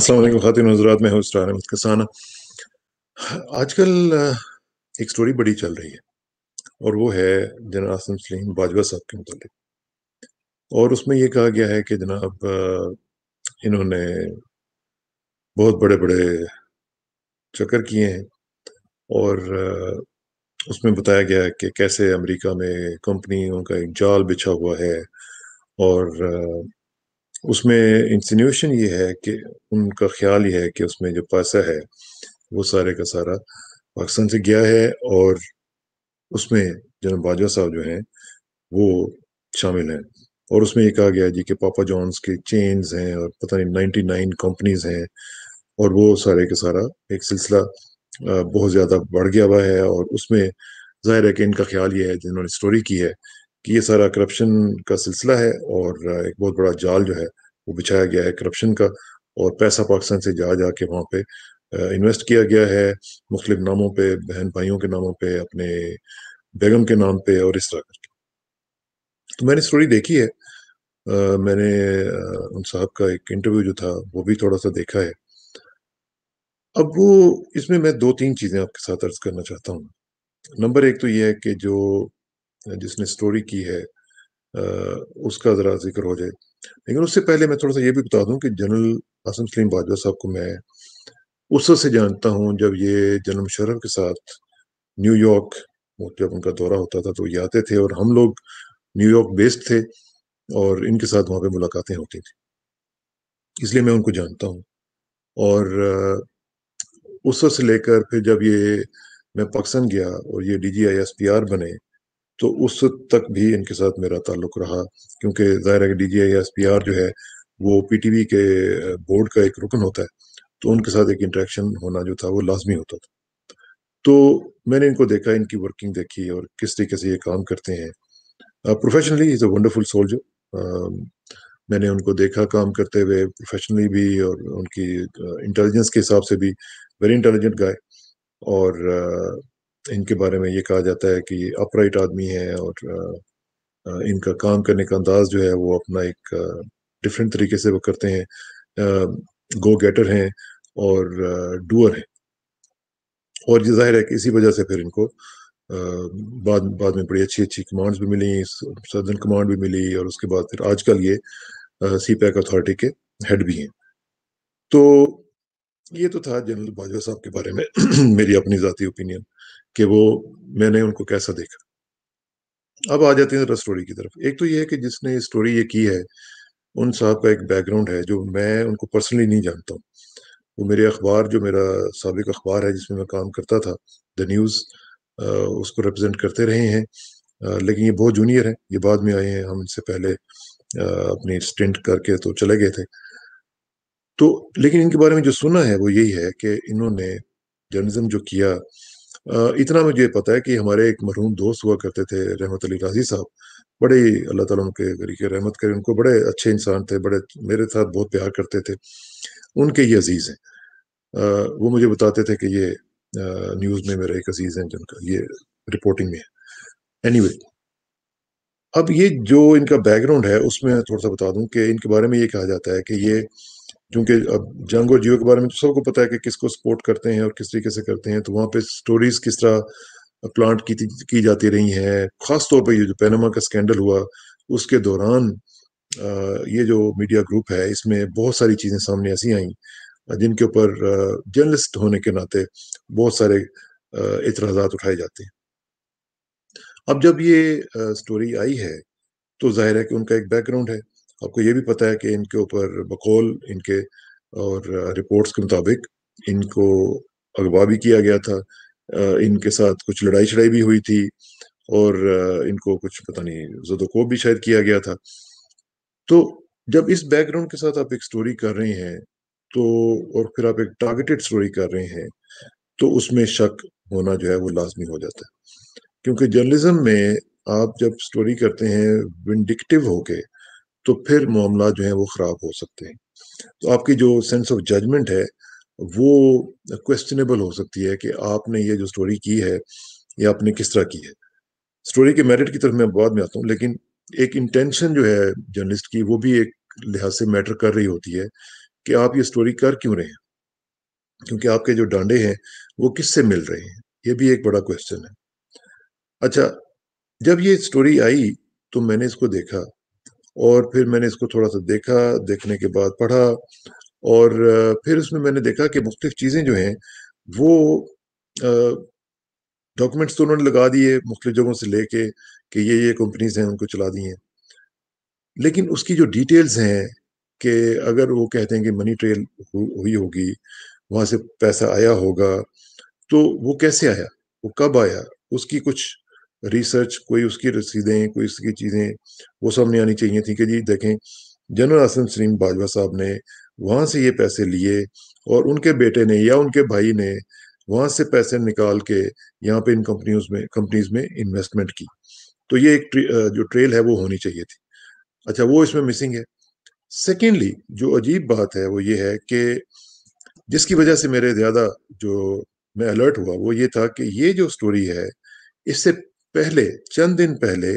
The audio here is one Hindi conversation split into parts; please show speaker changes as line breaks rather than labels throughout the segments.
असल खातिन हजरात में अहमद कसाना आजकल एक स्टोरी बड़ी चल रही है और वो है जना आसम सलीम बाजवा साहब के मतलब और उसमें यह कहा गया है कि जनाब इन्होंने बहुत बड़े बड़े चक्कर किए हैं और उसमें बताया गया है कि कैसे अमेरिका में कंपनियों का एक जाल बिछा हुआ है और उसमें इंसिन्यूशन ये है कि उनका ख्याल ये है कि उसमें जो पैसा है वो सारे का सारा पाकिस्तान से गया है और उसमें जनरल बाजवा साहब जो हैं वो शामिल हैं और उसमें ये कहा गया जी कि पापा जॉन्स के चेन्स हैं और पता नहीं नाइन्टी नाइन कंपनीज हैं और वो सारे का सारा एक सिलसिला बहुत ज़्यादा बढ़ गया हुआ है और उसमें जाहिर है कि इनका ख्याल ये है जिन्होंने स्टोरी की है कि ये सारा करप्शन का सिलसिला है और एक बहुत बड़ा जाल जो है वो बिछाया गया है करप्शन का और पैसा पाकिस्तान से जा जा के वहाँ पे इन्वेस्ट किया गया है मुख्तलिफ नामों पे बहन भाइयों के नामों पे अपने बेगम के नाम पे और इस तरह करके तो मैंने स्टोरी देखी है आ, मैंने उन साहब का एक इंटरव्यू जो था वो भी थोड़ा सा देखा है अब वो इसमें मैं दो तीन चीज़ें आपके साथ अर्ज करना चाहता हूँ नंबर एक तो ये है कि जो जिसने स्टोरी की है उसका ज़रा जिक्र हो जाए लेकिन उससे पहले मैं थोड़ा सा ये भी बता दूं कि जनरल आसम सलीम बाजवा साहब को मैं उस से जानता हूँ जब ये जन्म शरफ के साथ न्यूयॉर्क जब उनका दौरा होता था तो ये आते थे और हम लोग न्यूयॉर्क बेस्ड थे और इनके साथ वहाँ पर मुलाकातें होती थी इसलिए मैं उनको जानता हूँ और उस से लेकर फिर जब ये मैं पाकिस्तान गया और ये D G I S P R बने तो उस तक भी इनके साथ मेरा ताल्लुक रहा क्योंकि ज़ाहिर है कि D G I S P R जो है वो पी टी वी के बोर्ड का एक रुकन होता है तो उनके साथ एक इंट्रैक्शन होना जो था वो लाजमी होता था तो मैंने इनको देखा इनकी वर्किंग देखी और किस तरीके से ये काम करते हैं professionally is a wonderful soldier मैंने उनको देखा काम करते हुए प्रोफेशनली भी और उनकी इंटेलिजेंस के हिसाब से भी वेरी इंटेलिजेंट गाय और इनके बारे में ये कहा जाता है कि अपराइट आदमी है और इनका काम करने का अंदाज जो है वो अपना एक डिफरेंट तरीके से वो करते हैं गो गेटर हैं और डूअर हैं और ये जाहिर है कि इसी वजह से फिर इनको बाद बाद में बड़ी अच्छी अच्छी कमांड्स भी मिली सदर्न कमांड भी मिली और उसके बाद फिर आजकल ये सी पैक अथॉरिटी के हेड भी हैं तो ये तो था जनरल बाजवा साहब के बारे में मेरी अपनी ज़ाती ओपिनियन कि वो मैंने उनको कैसा देखा अब आ जाते हैं स्टोरी की तरफ एक तो ये है कि जिसने स्टोरी ये की है उन साहब का एक बैकग्राउंड है जो मैं उनको पर्सनली नहीं जानता हूँ वो मेरे अखबार जो मेरा सबक अखबार है जिसमें मैं काम करता था द न्यूज़ उसको रिप्रजेंट करते रहे हैं लेकिन ये बहुत जूनियर हैं ये बाद में आए हैं हम इनसे पहले अपनी स्टेंट करके तो चले गए थे तो लेकिन इनके बारे में जो सुना है वो यही है कि इन्होंने जर्नलिज्म जो किया इतना मुझे पता है कि हमारे एक मरहूम दोस्त हुआ करते थे रहमत अली राजी साहब बड़े ही अल्लाह तला के गरीके रहमत करें उनको बड़े अच्छे इंसान थे बड़े मेरे साथ बहुत प्यार करते थे उनके ये अजीज़ हैं वो मुझे बताते थे कि ये न्यूज़ में मेरा एक अजीज़ हैं जिनका ये रिपोर्टिंग में है एनी anyway, अब ये जो इनका बैकग्राउंड है उसमें थोड़ा सा बता दूँ कि इनके बारे में ये कहा जाता है कि ये क्योंकि अब जंग और जियो के बारे में तो सबको पता है कि किसको सपोर्ट करते हैं और किस तरीके से करते हैं तो वहाँ पे स्टोरीज किस तरह प्लांट की की जाती रही हैं खास तौर पे ये जो पैनमा का स्कैंडल हुआ उसके दौरान ये जो मीडिया ग्रुप है इसमें बहुत सारी चीज़ें सामने ऐसी आई जिनके ऊपर जर्नलिस्ट होने के नाते बहुत सारे इतराज़ा उठाए जाते हैं अब जब ये स्टोरी आई है तो जाहिर है कि उनका एक बैकग्राउंड है आपको ये भी पता है कि इनके ऊपर बकौल इनके और रिपोर्ट्स के मुताबिक इनको अगवा भी किया गया था इनके साथ कुछ लड़ाई छड़ाई भी हुई थी और इनको कुछ पता नहीं जदोकोप भी शायद किया गया था तो जब इस बैकग्राउंड के साथ आप एक स्टोरी कर रहे हैं तो और फिर आप एक टारगेटेड स्टोरी कर रहे हैं तो उसमें शक होना जो है वो लाजमी हो जाता है क्योंकि जर्नलिज्म में आप जब स्टोरी करते हैं विंडिक्टिव होके तो फिर मामला जो है वो ख़राब हो सकते हैं तो आपकी जो सेंस ऑफ जजमेंट है वो क्वेश्चनेबल हो सकती है कि आपने ये जो स्टोरी की है ये आपने किस तरह की है स्टोरी के मेरिट की तरफ मैं बाद में आता हूँ लेकिन एक इंटेंशन जो है जर्नलिस्ट की वो भी एक लिहाज से मैटर कर रही होती है कि आप ये स्टोरी कर क्यों रहे हैं क्योंकि आपके जो डांडे हैं वो किससे मिल रहे हैं ये भी एक बड़ा क्वेश्चन है अच्छा जब ये स्टोरी आई तो मैंने इसको देखा और फिर मैंने इसको थोड़ा सा देखा देखने के बाद पढ़ा और फिर उसमें मैंने देखा कि मुख्तफ चीज़ें जो हैं वो डॉक्यूमेंट्स तो उन्होंने लगा दिए मुख्तु जगहों से लेके कि ये ये कंपनीज हैं उनको चला दी हैं लेकिन उसकी जो डिटेल्स हैं कि अगर वो कहते हैं कि मनी ट्रेल हुई होगी वहाँ से पैसा आया होगा तो वो कैसे आया वो कब आया उसकी कुछ रिसर्च कोई उसकी रसीदें कोई उसकी चीज़ें वो सामने आनी चाहिए थी कि जी देखें जनरल असम सलीम बाजवा साहब ने वहाँ से ये पैसे लिए और उनके बेटे ने या उनके भाई ने वहाँ से पैसे निकाल के यहाँ पे इन कंपनियों में कंपनीज में इन्वेस्टमेंट की तो ये एक ट्रे, जो ट्रेल है वो होनी चाहिए थी अच्छा वो इसमें मिसिंग है सेकेंडली जो अजीब बात है वो ये है कि जिसकी वजह से मेरे ज़्यादा जो मैं अलर्ट हुआ वो ये था कि ये जो स्टोरी है इससे पहले चंद दिन पहले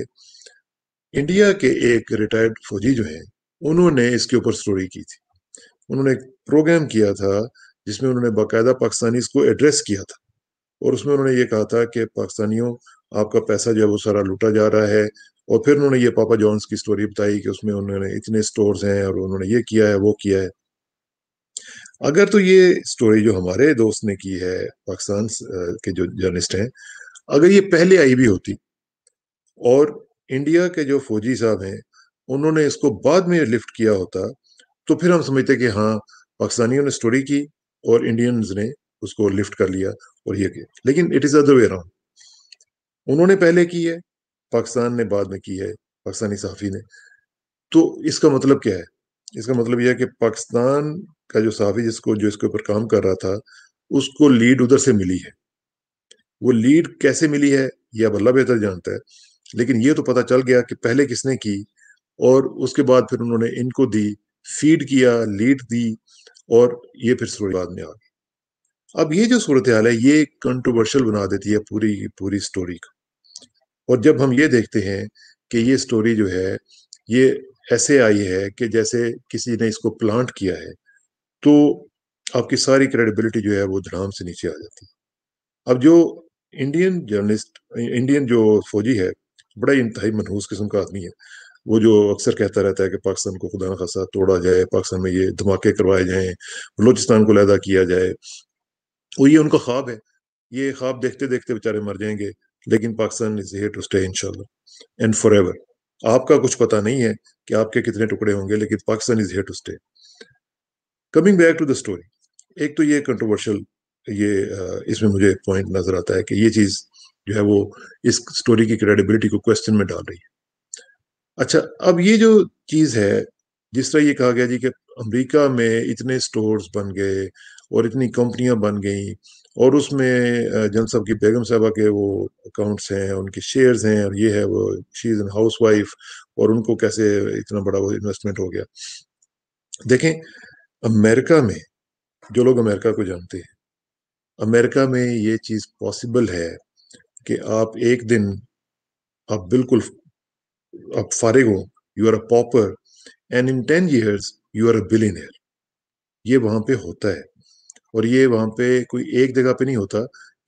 इंडिया के एक रिटायर्ड फौजी जो है उन्होंने इसके ऊपर स्टोरी की थी उन्होंने एक प्रोग्राम किया था जिसमें उन्होंने बाकायदा पाकिस्तानी को एड्रेस किया था और उसमें उन्होंने ये कहा था कि पाकिस्तानियों आपका पैसा जो है वो सारा लूटा जा रहा है और फिर उन्होंने ये पापा जॉन्स की स्टोरी बताई कि उसमें उन्होंने इतने स्टोर्स हैं और उन्होंने ये किया है वो किया है अगर तो ये स्टोरी जो हमारे दोस्त ने की है पाकिस्तान के जो जर्नलिस्ट हैं अगर ये पहले आई भी होती और इंडिया के जो फौजी साहब हैं उन्होंने इसको बाद में लिफ्ट किया होता तो फिर हम समझते कि हाँ पाकिस्तानियों ने स्टोरी की और इंडियंस ने उसको लिफ्ट कर लिया और ये किया लेकिन it is other way around उन्होंने पहले की है पाकिस्तान ने बाद में की है पाकिस्तानी सहाफ़ी ने तो इसका मतलब क्या है इसका मतलब यह है कि पाकिस्तान का जो सहाफ़ी जिसको जो इसके ऊपर काम कर रहा था उसको लीड उधर से मिली है वो लीड कैसे मिली है यह अब अल्लाह बेहतर जानता है लेकिन ये तो पता चल गया कि पहले किसने की और उसके बाद फिर उन्होंने इनको दी फीड किया लीड दी और ये फिर स्टोरी बाद में आ गई अब ये जो सूरत हाल है ये कंट्रोवर्शियल बना देती है पूरी पूरी स्टोरी को और जब हम ये देखते हैं कि ये स्टोरी जो है ये ऐसे आई है कि जैसे किसी ने इसको प्लांट किया है तो आपकी सारी क्रेडिबिलिटी जो है वो धड़ाम से नीचे आ जाती है अब जो इंडियन जर्नलिस्ट इंडियन जो फौजी है बड़ा इंतहाई मनहूस किस्म का आदमी है वो जो अक्सर कहता रहता है कि पाकिस्तान को खुदा न खासा तोड़ा जाए पाकिस्तान में ये धमाके करवाए जाए बलोचिस्तान को लहदा किया जाए वो ये उनका ख्वाब है ये ख्वाब देखते देखते बेचारे मर जाएंगे लेकिन Pakistan is here to stay इंशाल्लाह एंड फॉर एवर आपका कुछ पता नहीं है कि आपके कितने टुकड़े होंगे लेकिन Pakistan is here to stay coming back to the story एक तो ये कंट्रोवर्शियल ये इसमें मुझे पॉइंट नजर आता है कि ये चीज जो है वो इस स्टोरी की क्रेडिबिलिटी को क्वेश्चन में डाल रही है अच्छा अब ये जो चीज है जिस तरह ये कहा गया जी कि अमेरिका में इतने स्टोर्स बन गए और इतनी कंपनियां बन गई और उसमें जनसब की बेगम साहबा के वो अकाउंट्स हैं उनके शेयर्स हैं और ये है वो she is an housewife और उनको कैसे इतना बड़ा वो इन्वेस्टमेंट हो गया देखें अमेरिका में जो लोग अमेरिका को जानते हैं अमेरिका में ये चीज़ पॉसिबल है कि आप एक दिन आप बिल्कुल आप फारिग हो you are a pauper and in ten years you are a billionaire ये वहां पे होता है और ये वहाँ पे कोई एक जगह पे नहीं होता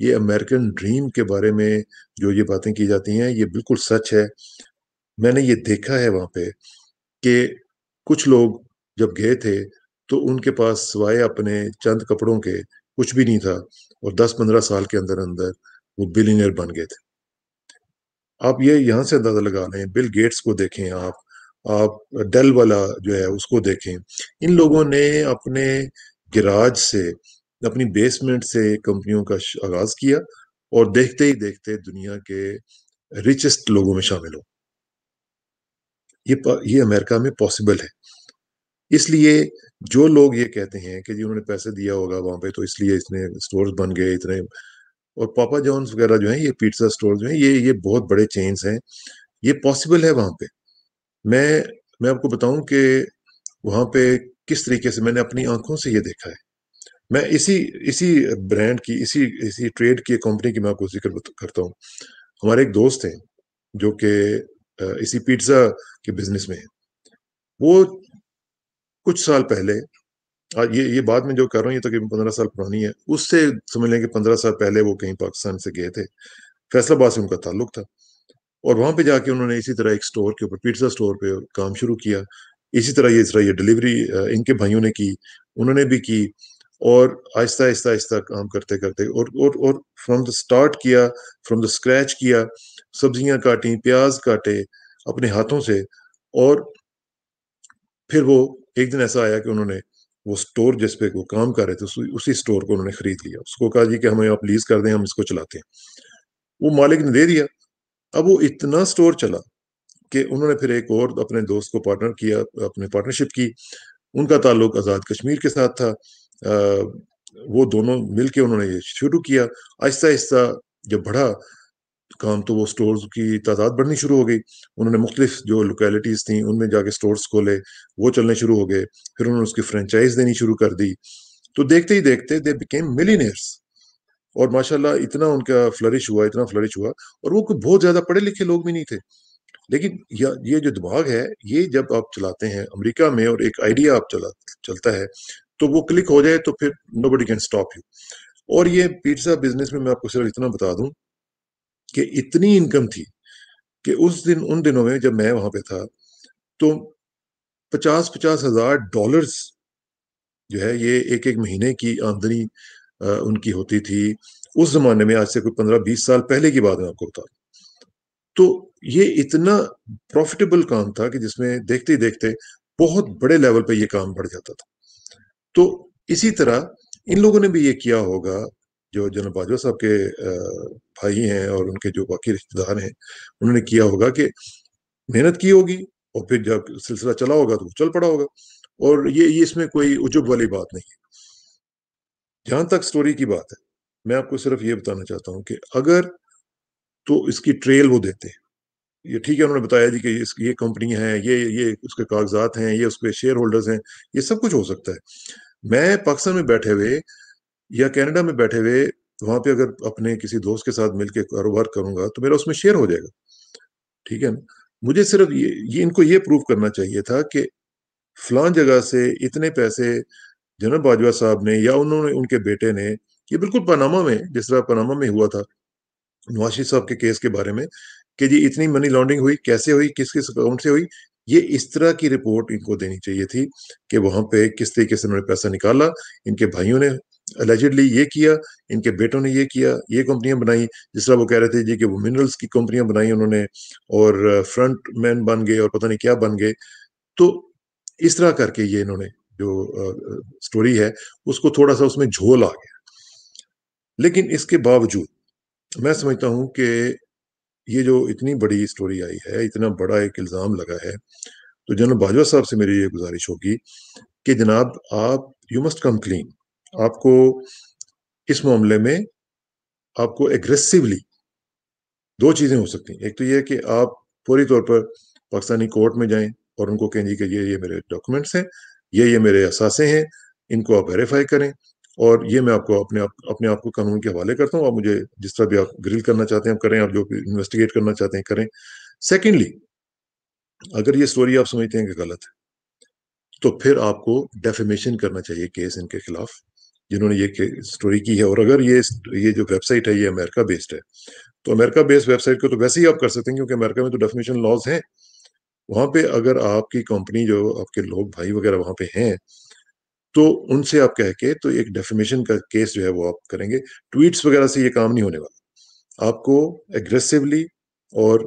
ये अमेरिकन ड्रीम के बारे में जो ये बातें की जाती हैं ये बिल्कुल सच है मैंने ये देखा है वहां पे कि कुछ लोग जब गए थे तो उनके पास सिवाय अपने चंद कपड़ों के कुछ भी नहीं था और 10-15 साल के अंदर अंदर वो बिलीनियर बन गए थे आप ये यहाँ से अंदाजा लगा लें बिल गेट्स को देखें आप आप डेल वाला जो है उसको देखें इन लोगों ने अपने गिराज से अपनी बेसमेंट से कंपनियों का आगाज किया और देखते ही देखते दुनिया के रिचेस्ट लोगों में शामिल हो ये ये अमेरिका में पॉसिबल है इसलिए जो लोग ये कहते हैं कि जी उन्होंने पैसे दिया होगा वहां पे तो इसलिए इतने स्टोर्स बन गए इतने और पापा जॉन्स वगैरह जो है ये पिज्जा स्टोर जो है ये ये बहुत बड़े चेन्स हैं ये पॉसिबल है वहां पे मैं मैं आपको बताऊं कि वहां पे किस तरीके से मैंने अपनी आंखों से ये देखा है मैं इसी इसी ब्रांड की इसी इसी ट्रेड की कंपनी की मैं आपको जिक्र करता हूँ हमारे एक दोस्त हैं जो कि इसी पिज्ज़ा के बिजनेस में है वो कुछ साल पहले हाँ, ये ये बाद में जो कर रहा हूँ ये तकरीबन तो पंद्रह साल पुरानी है उससे समझ लें कि पंद्रह साल पहले वो कहीं पाकिस्तान से गए थे फैसलाबाद से उनका ताल्लुक था और वहाँ पे जाके उन्होंने इसी तरह एक स्टोर के ऊपर पिज्ज़ा स्टोर पे काम शुरू किया इसी तरह ये इस तरह ये डिलीवरी इनके भाइयों ने की उन्होंने भी की और आहिस्ता आहिस्ता आहिस्ता काम करते करते और और और फ्रॉम द स्टार्ट किया फ्रॉम द स्क्रैच किया सब्जियां काटी प्याज काटे अपने हाथों से और फिर वो एक दिन ऐसा आया कि उन्होंने वो स्टोर जिस पे वो काम कर रहे थे उसी स्टोर को उन्होंने खरीद लिया उसको कहा जी कि हमें आप लीज कर दें हम इसको चलाते हैं वो मालिक ने दे दिया अब वो इतना स्टोर चला कि उन्होंने फिर एक और अपने दोस्त को पार्टनर किया अपने पार्टनरशिप की उनका ताल्लुक आज़ाद कश्मीर के साथ था आ, वो दोनों मिलके उन्होंने ये शुरू किया आहिस्ता आहिस्ता जब बढ़ा काम तो वो स्टोर्स की तादाद बढ़नी शुरू हो गई उन्होंने मुख्तलिफ जो लोकेलिटीज़ थी उनमें जाके स्टोर्स खोले वो चलने शुरू हो गए फिर उन्होंने उसकी फ्रेंचाइज देनी शुरू कर दी तो देखते ही देखते दे बिकेम मिलीनियर्स और माशाल्लाह इतना उनका फ्लरिश हुआ इतना फ्लरिश हुआ और वो बहुत ज़्यादा पढ़े लिखे लोग भी नहीं थे लेकिन ये जो दिमाग है ये जब आप चलाते हैं अमेरिका में और एक आइडिया आप चला चलता है तो वो क्लिक हो जाए तो फिर nobody can stop you और ये पिज्ज़ा बिजनेस में मैं आपको सिर्फ इतना बता दूं कि इतनी इनकम थी कि उस दिन उन दिनों में जब मैं वहां पे था तो पचास पचास हजार डॉलर जो है ये एक एक महीने की आमदनी उनकी होती थी उस जमाने में आज से कोई पंद्रह बीस साल पहले की बात मैं आपको बता तो ये इतना प्रॉफिटेबल काम था कि जिसमें देखते ही देखते बहुत बड़े लेवल पे ये काम बढ़ जाता था तो इसी तरह इन लोगों ने भी ये किया होगा जो जनरल बाजवा साहब के भाई हैं और उनके जो बाकी रिश्तेदार हैं उन्होंने किया होगा कि मेहनत की होगी और फिर जब सिलसिला चला होगा तो चल पड़ा होगा और ये ये इसमें कोई उजुब वाली बात नहीं है जहां तक स्टोरी की बात है मैं आपको सिर्फ ये बताना चाहता हूँ कि अगर तो इसकी ट्रेल वो देते हैं ये ठीक है उन्होंने बताया जी कि ये कंपनी है ये ये उसके कागजात हैं ये उसके शेयर होल्डर्स हैं ये सब कुछ हो सकता है मैं पाकिस्तान में बैठे हुए या कनाडा में बैठे हुए वहां पे अगर अपने किसी दोस्त के साथ मिलकर कारोबार करूंगा तो मेरा उसमें शेयर हो जाएगा ठीक है ना मुझे सिर्फ ये, ये इनको ये प्रूव करना चाहिए था कि फलां जगह से इतने पैसे जनरल बाजवा साहब ने या उन्होंने उनके बेटे ने ये बिल्कुल पनामा में जिस तरह पनामा में हुआ था नवाशी साहब के केस के बारे में कि जी इतनी मनी लॉन्ड्रिंग हुई कैसे हुई किस किस अकाउंट से हुई ये इस तरह की रिपोर्ट इनको देनी चाहिए थी कि वहां पे किस तरीके से उन्होंने पैसा निकाला इनके भाइयों ने एलिजिडली ये किया इनके बेटों ने ये किया ये कंपनियां बनाई जिस तरह वो कह रहे थे जी कि वो मिनरल्स की कंपनियां बनाई उन्होंने और फ्रंट uh, मैन बन गए और पता नहीं क्या बन गए तो इस तरह करके ये इन्होंने जो आ, uh, स्टोरी uh, है उसको थोड़ा सा उसमें झोल आ गया लेकिन इसके बावजूद मैं समझता हूं कि ये जो इतनी बड़ी स्टोरी आई है इतना बड़ा एक इल्ज़ाम लगा है तो जनरल बाजवा साहब से मेरी ये गुजारिश होगी कि जनाब आप यू मस्ट कम क्लीन आपको इस मामले में आपको एग्रेसिवली दो चीज़ें हो सकती हैं एक तो यह कि आप पूरी तौर पर पाकिस्तानी कोर्ट में जाएं और उनको कहें जी कि ये ये मेरे डॉक्यूमेंट्स हैं ये ये मेरे असासे हैं इनको आप वेरीफाई करें और ये मैं आपको अपने आप अपने आप को कानून के हवाले करता हूँ आप मुझे जिस तरह भी आप ग्रिल करना चाहते हैं आप करें आप जो भी इन्वेस्टिगेट करना चाहते हैं करें सेकेंडली अगर ये स्टोरी आप समझते हैं कि गलत है तो फिर आपको डेफिमेशन करना चाहिए केस इनके खिलाफ जिन्होंने ये स्टोरी की है और अगर ये ये जो वेबसाइट है ये अमेरिका बेस्ड है तो अमेरिका बेस्ड वेबसाइट को तो वैसे ही आप कर सकते हैं क्योंकि अमेरिका में तो डेफिनेशन लॉज हैं वहाँ पे अगर आपकी कंपनी जो आपके लोग भाई वगैरह वहाँ पे हैं तो उनसे आप कह के तो एक डेफिमेशन का केस जो है वो आप करेंगे ट्वीट्स वगैरह से ये काम नहीं होने वाला आपको एग्रेसिवली और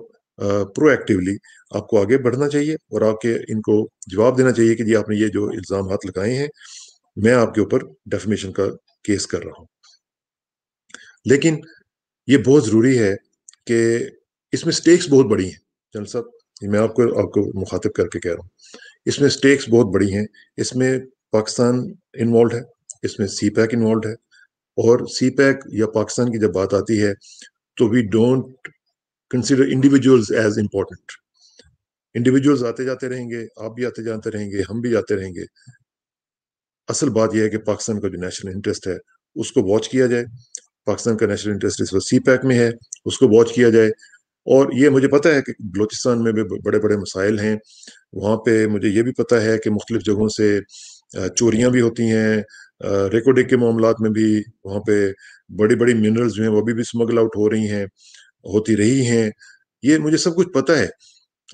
प्रोएक्टिवली आपको आगे बढ़ना चाहिए और आपके इनको जवाब देना चाहिए कि जी आपने ये जो इल्ज़ाम हाथ लगाए हैं मैं आपके ऊपर डेफिमेशन का केस कर रहा हूं लेकिन ये बहुत ज़रूरी है कि इसमें स्टेक्स बहुत बड़ी हैं जनरल साहब मैं आपको आपको मुखातिब करके कह रहा हूँ इसमें स्टेक्स बहुत बड़ी हैं इसमें पाकिस्तान इन्वॉल्व है इसमें सी पैक इन्वॉल्व है और सी पैक या पाकिस्तान की जब बात आती है तो we don't consider individuals as important individuals आते जाते रहेंगे आप भी आते जाते रहेंगे हम भी जाते रहेंगे असल बात यह है कि पाकिस्तान का जो नेशनल इंटरेस्ट है उसको वॉच किया जाए पाकिस्तान का नेशनल इंटरेस्ट इस वक्त सी पैक में है उसको वॉच किया जाए और ये मुझे पता है कि बलोचिस्तान में भी बड़े बड़े मसाइल हैं वहाँ पे मुझे ये भी पता है कि मुख्तलिफ़ जगहों से चोरियाँ भी होती हैं रिकॉर्डिंग के मामला में भी वहाँ पे बड़ी बड़ी मिनरल्स जो हैं वो अभी भी स्मगल आउट हो रही हैं होती रही हैं ये मुझे सब कुछ पता है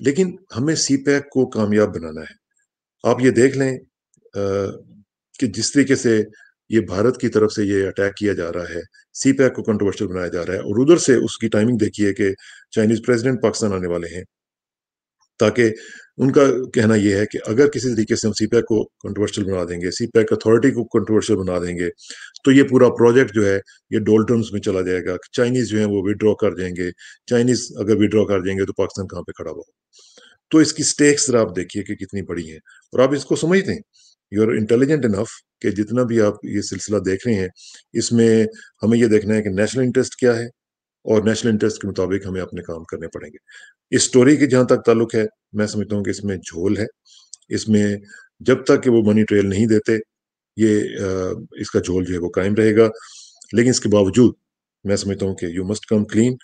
लेकिन हमें सी पैक को कामयाब बनाना है आप ये देख लें कि जिस तरीके से ये भारत की तरफ से ये अटैक किया जा रहा है सी पैक को कंट्रोवर्शियल बनाया जा रहा है और उधर से उसकी टाइमिंग देखिए कि चाइनीज प्रेसिडेंट पाकिस्तान आने वाले हैं ताकि उनका कहना यह है कि अगर किसी तरीके से हम सी पैक को कंट्रोवर्शियल बना देंगे सी पैक अथॉरिटी को कंट्रोवर्शियल बना देंगे तो ये पूरा प्रोजेक्ट जो है ये डोलटर्म्स में चला जाएगा चाइनीज जो है वो विड्रॉ कर देंगे चाइनीज अगर विड्रॉ कर देंगे तो पाकिस्तान कहाँ पे खड़ा हुआ तो इसकी स्टेक्स आप देखिए कि कितनी बड़ी है और आप इसको समझते हैं यू आर इंटेलिजेंट इनफ कि जितना भी आप ये सिलसिला देख रहे हैं इसमें हमें ये देखना है कि नेशनल इंटरेस्ट क्या है और नेशनल इंटरेस्ट के मुताबिक हमें अपने काम करने पड़ेंगे इस स्टोरी के जहाँ तक ताल्लुक है मैं समझता हूँ कि इसमें झोल है इसमें जब तक कि वो मनी ट्रेल नहीं देते ये इसका झोल जो है वो कायम रहेगा लेकिन इसके बावजूद मैं समझता हूँ कि यू मस्ट कम क्लीन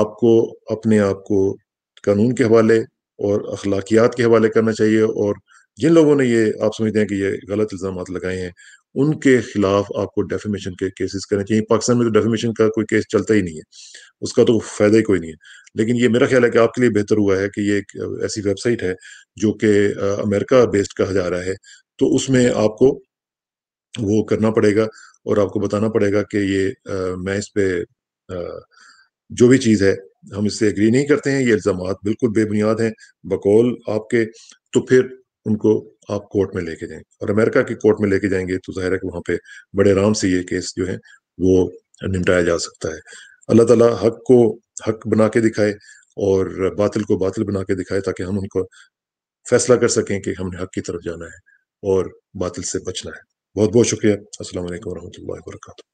आपको अपने आप को कानून के हवाले और अखलाकियात के हवाले करना चाहिए और जिन लोगों ने ये आप समझते हैं कि ये गलत इल्ज़ाम लगाए हैं उनके खिलाफ आपको डेफिमेशन के केसेस करने चाहिए पाकिस्तान में तो डेफिमेशन का कोई केस चलता ही नहीं है उसका तो फायदा ही कोई नहीं है लेकिन ये मेरा ख्याल है कि आपके लिए बेहतर हुआ है कि ये एक ऐसी वेबसाइट है जो कि अमेरिका बेस्ड कहा जा रहा है तो उसमें आपको वो करना पड़ेगा और आपको बताना पड़ेगा कि ये आ, मैं इस पर जो भी चीज़ है हम इससे एग्री नहीं करते हैं ये इल्ज़ाम बिल्कुल बेबुनियाद हैं बकौल आपके तो फिर उनको आप कोर्ट में लेके जाएंगे और अमेरिका की कोर्ट में लेके जाएंगे तो जाहिर है कि वहाँ पे बड़े आराम से ये केस जो है वो निपटाया जा सकता है अल्लाह ताला हक को हक बना के दिखाए और बातिल को बातिल बना के दिखाए ताकि हम उनको फैसला कर सकें कि हमने हक की तरफ जाना है और बातिल से बचना है बहुत बहुत शुक्रिया असल वरहमल वर्का